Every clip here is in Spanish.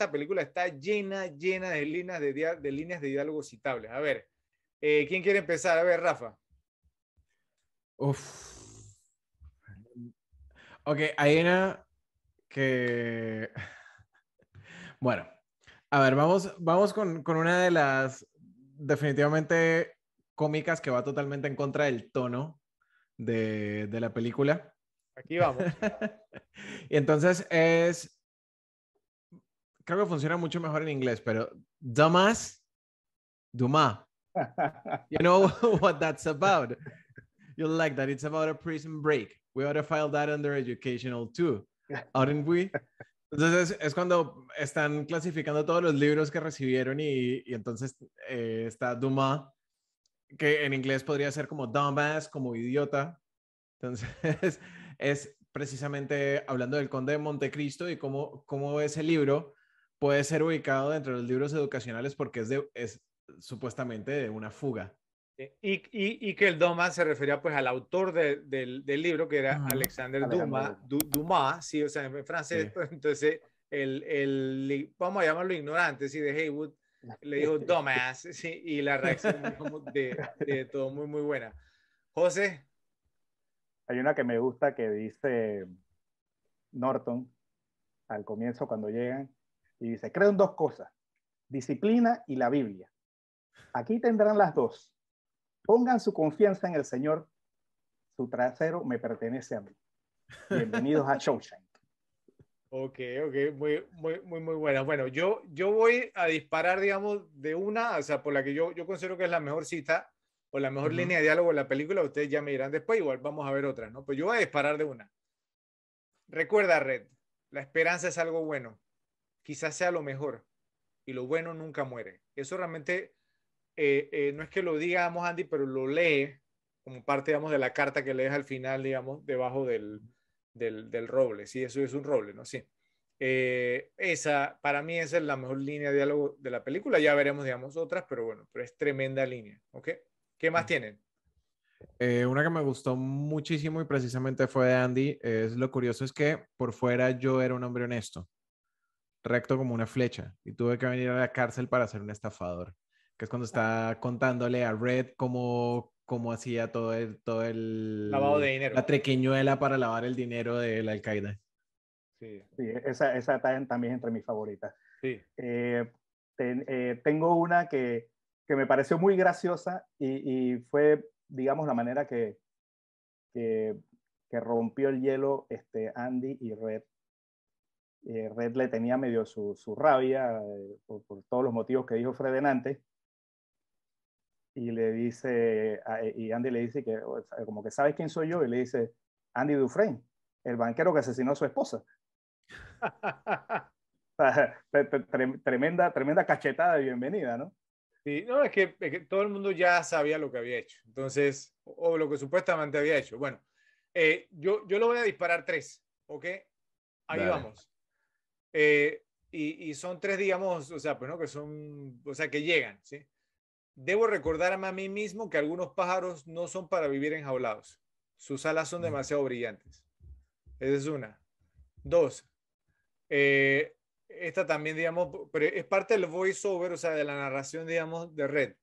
esta película está llena, llena de líneas de, líneas de diálogo citables. A ver, eh, ¿quién quiere empezar? A ver, Rafa. Uf. Ok, hay una que... Bueno, a ver, vamos, vamos con, una de las definitivamente cómicas que va totalmente en contra del tono de, de la película. Aquí vamos. y entonces es creo que funciona mucho mejor en inglés, pero Dumas, ...duma... You know what that's about. You'll like that. It's about a prison break. We ought to file that under educational too, aren't we? Entonces es cuando están clasificando todos los libros que recibieron y, entonces eh, está duma... que en inglés podría ser como dumbass, como idiota. Entonces es precisamente hablando del Conde de Montecristo y cómo, cómo ese libro puede ser ubicado dentro de los libros educacionales porque es, de, es supuestamente de una fuga. Eh, y, y, que el Doma se refería pues al autor del, del, libro, que era Alexander, Dumas, sí, o sea, en francés, pues, entonces, el, el, vamos a llamarlo ignorante, sí, de Heywood, le dijo Dumas, sí, y la reacción de, de todo muy, muy buena. José. Hay una que me gusta que dice Norton al comienzo cuando llegan, y dice, creo en dos cosas, disciplina y la Biblia. Aquí tendrán las dos. Pongan su confianza en el Señor, su trasero me pertenece a mí. Bienvenidos a Showtime. Ok, ok, muy, muy, muy, muy buena. Bueno, yo, yo voy a disparar, digamos, de una, o sea, por la que yo, yo considero que es la mejor cita o la mejor línea de diálogo de la película, ustedes ya me dirán después, igual vamos a ver otra, ¿no? Pues yo voy a disparar de una. Recuerda, Red, la esperanza es algo bueno quizás sea lo mejor y lo bueno nunca muere. Eso realmente eh, eh, no es que lo digamos Andy, pero lo lee como parte, digamos, de la carta que lees al final, digamos, debajo del, del, roble. Sí, eso es un roble, ¿no? Sí. Eh, esa, para mí, esa es la mejor línea de diálogo de la película. Ya veremos, digamos, otras, pero bueno, pero es tremenda línea, ¿ok? ¿Qué más mm. tienen? una que me gustó muchísimo y precisamente fue de Andy. Es lo curioso es que por fuera yo era un hombre honesto recto como una flecha y tuve que venir a la cárcel para ser un estafador, que es cuando está contándole a Red cómo, cómo hacía todo el, todo el... Lavado de dinero. La trequiñuela para lavar el dinero del Qaeda Sí, sí esa, esa también es entre mis favoritas. Sí. Eh, eh, tengo una que, que, me pareció muy graciosa y, fue, digamos, la manera que, que, que, rompió el hielo este, Andy y Red eh, Red le tenía medio su, su rabia eh, por, todos los motivos que dijo Fred antes. Y le dice, eh, y Andy le dice que, como que sabes quién soy yo, y le dice, Andy Dufresne, el banquero que asesinó a su esposa. tremenda, tremenda cachetada de bienvenida, ¿no? Sí, no, es que, todo el mundo ya sabía lo que había hecho, entonces, o, lo que supuestamente había hecho. Bueno, yo, yo lo voy a disparar tres, ¿ok? Ahí vamos. Eh, y, son tres, digamos, o sea, pues no, que son, o sea, que llegan, ¿sí? Debo recordarme a mí mismo que algunos pájaros no son para vivir enjaulados. Sus alas son demasiado brillantes. Esa es una. Dos, eh, esta también, digamos, pero es parte del voiceover, o sea, de la narración, digamos, de Red.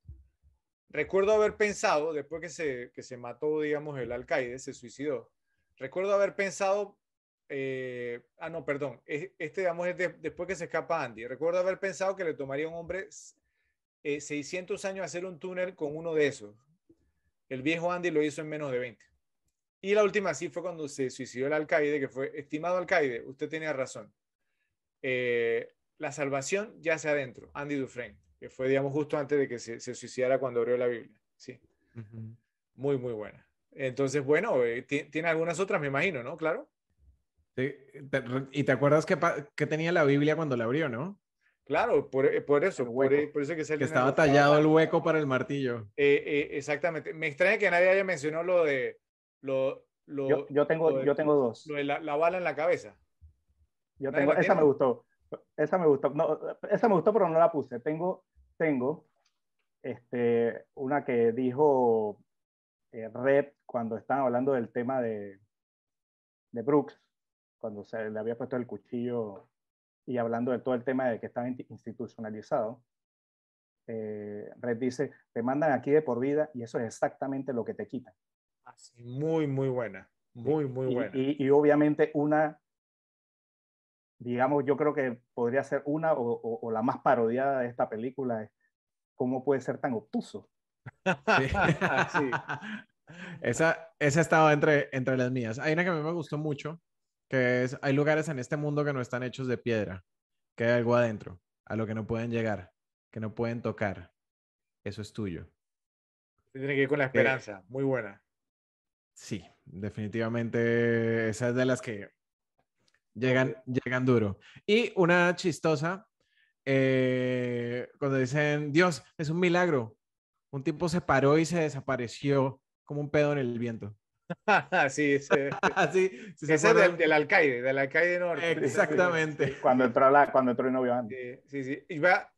Recuerdo haber pensado, después que se, que se mató, digamos, el alcaide, se suicidó, recuerdo haber pensado eh, ah, no, perdón. Este, digamos, es después que se escapa Andy. Recuerdo haber pensado que le tomaría a un hombre 600 eh, años hacer un túnel con uno de esos. El viejo Andy lo hizo en menos de 20. Y la última sí fue cuando se suicidó el alcaide, que fue, estimado alcaide, usted tenía razón. Eh, la salvación ya sea adentro, Andy Dufresne, que fue, digamos, justo antes de que se, suicidara cuando abrió la Biblia. Sí. Muy, muy buena. Entonces, bueno, tiene algunas otras, me imagino, ¿no? Claro y te acuerdas que, tenía la Biblia cuando la abrió, ¿no? Claro, por, eh, por eso, e, por, eso que, que estaba tallado el hueco para el martillo. Eh, eh, exactamente. Me extraña que nadie haya mencionado lo de lo, yo, tengo, yo tengo dos. la, bala en la cabeza. Yo tengo, esa me gustó. Esa me gustó. No, esa me gustó, pero no la puse. Tengo, tengo este, una que dijo Red cuando estaban hablando del tema de, de Brooks cuando se le había puesto el cuchillo y hablando de todo el tema de que estaba institucionalizado, eh, Red dice, te mandan aquí de por vida y eso es exactamente lo que te quitan. Así, ah, muy, muy buena, muy, muy buena. Y, obviamente una, digamos, yo creo que podría ser una o, la más parodiada de esta película es cómo puede ser tan obtuso. Sí. Esa, esa estaba entre, entre las mías. Hay una que a mí me gustó mucho, que hay lugares en este mundo que no están hechos de piedra, que hay algo adentro, a lo que no pueden llegar, que no pueden tocar. Eso es tuyo. Tiene que ir con la eh, esperanza, muy buena. Sí, definitivamente esa es de las que llegan, llegan duro. Y una chistosa, eh, cuando dicen, Dios, es un milagro. Un tipo se paró y se desapareció como un pedo en el viento. sí, sí, sí, del, alcaide, del alcaide norte. Exactamente. cuando, entró la, cuando entró el novio antes. Sí, sí.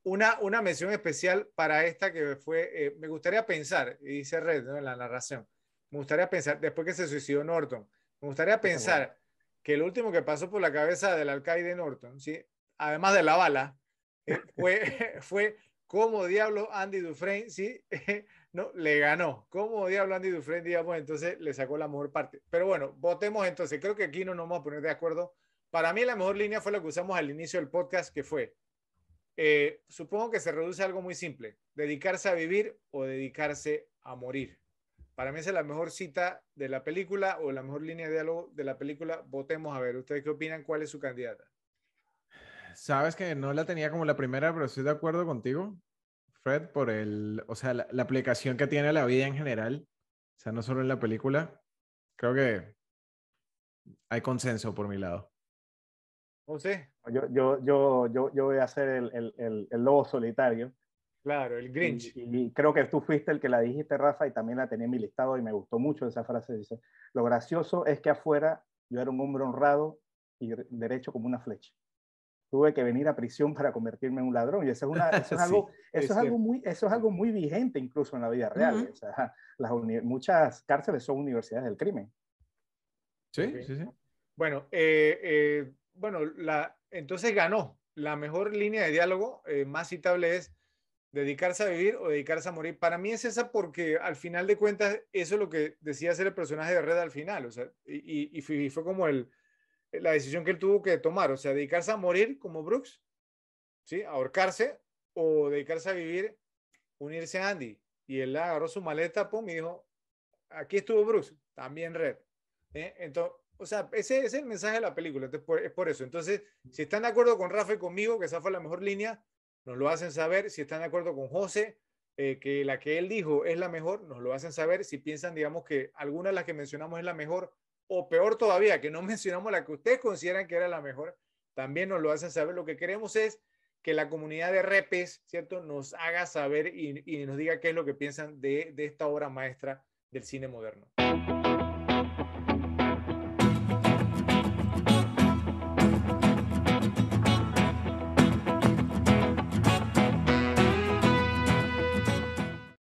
una, una mención especial para esta que fue, eh, me gustaría pensar, y dice Red en la narración, me gustaría pensar, después que se suicidó Norton, me gustaría pensar que el último que pasó por la cabeza del alcaide Norton, ¿sí? además de la bala, eh, fue, fue ¿Cómo diablo Andy Dufresne sí no, le ganó? ¿Cómo diablo Andy Dufresne, digamos, entonces le sacó la mejor parte? Pero bueno, votemos entonces. Creo que aquí no nos vamos a poner de acuerdo. Para mí la mejor línea fue la que usamos al inicio del podcast, que fue, eh, supongo que se reduce a algo muy simple, dedicarse a vivir o dedicarse a morir. Para mí esa es la mejor cita de la película o la mejor línea de diálogo de la película. Votemos a ver, ¿ustedes qué opinan? ¿Cuál es su candidata? Sabes que no la tenía como la primera, pero estoy de acuerdo contigo, Fred, por el, o sea, la, aplicación que tiene la vida en general, o sea, no solo en la película. Creo que hay consenso por mi lado. No oh, sé, Yo, yo, yo, voy a ser el, lobo solitario. Claro, el Grinch. Y, creo que tú fuiste el que la dijiste, Rafa, y también la tenía en mi listado y me gustó mucho esa frase. Dice, lo gracioso es que afuera yo era un hombre honrado y derecho como una flecha tuve que venir a prisión para convertirme en un ladrón. Y eso es, algo, eso es, algo, muy, eso es algo muy vigente incluso en la vida real. o sea, las muchas cárceles son universidades del crimen. Sí, sí, sí. Bueno, eh, eh, bueno la, entonces ganó. La mejor línea de diálogo eh, más citable es dedicarse a vivir o dedicarse a morir. Para mí es esa porque al final de cuentas eso es lo que decía ser el personaje de Red al final. O sea, y, y fue como el, eh, la decisión que él tuvo que tomar, o sea, dedicarse a morir como Brooks, ¿sí? Ahorcarse o dedicarse a vivir, unirse a Andy. Y él agarró su maleta, pum, y dijo, aquí estuvo Brooks, también Red. ¿eh? Entonces, o sea, ese, es el mensaje de la película, es por eso. Entonces, si están de acuerdo con Rafa y conmigo, que esa fue la mejor línea, nos lo hacen saber. Si están de acuerdo con José, eh, que la que él dijo es la mejor, nos lo hacen saber. Si piensan, digamos, que alguna de las que mencionamos es la mejor, o peor todavía, que no mencionamos la que ustedes consideran que era la mejor, también nos lo hacen saber. Lo que queremos es que la comunidad de repes, ¿cierto?, nos haga saber y, nos diga qué es lo que piensan de esta obra maestra del cine moderno.